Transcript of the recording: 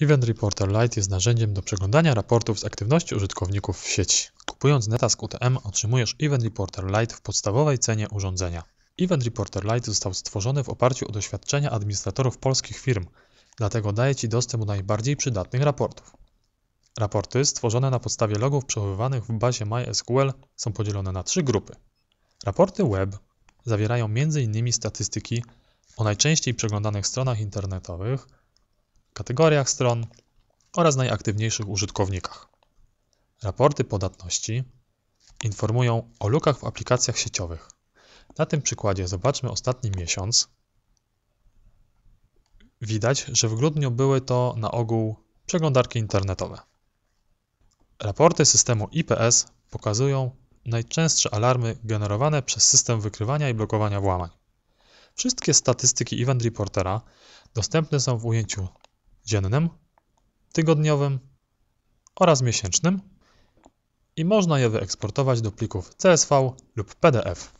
Event Reporter Lite jest narzędziem do przeglądania raportów z aktywności użytkowników w sieci. Kupując Netask UTM otrzymujesz Event Reporter Lite w podstawowej cenie urządzenia. Event Reporter Lite został stworzony w oparciu o doświadczenia administratorów polskich firm, dlatego daje Ci dostęp do najbardziej przydatnych raportów. Raporty stworzone na podstawie logów przechowywanych w bazie MySQL są podzielone na trzy grupy. Raporty web zawierają m.in. statystyki o najczęściej przeglądanych stronach internetowych – kategoriach stron oraz najaktywniejszych użytkownikach. Raporty podatności informują o lukach w aplikacjach sieciowych. Na tym przykładzie zobaczmy ostatni miesiąc. Widać, że w grudniu były to na ogół przeglądarki internetowe. Raporty systemu IPS pokazują najczęstsze alarmy generowane przez system wykrywania i blokowania włamań. Wszystkie statystyki Event Reportera dostępne są w ujęciu dziennym, tygodniowym oraz miesięcznym i można je wyeksportować do plików CSV lub PDF.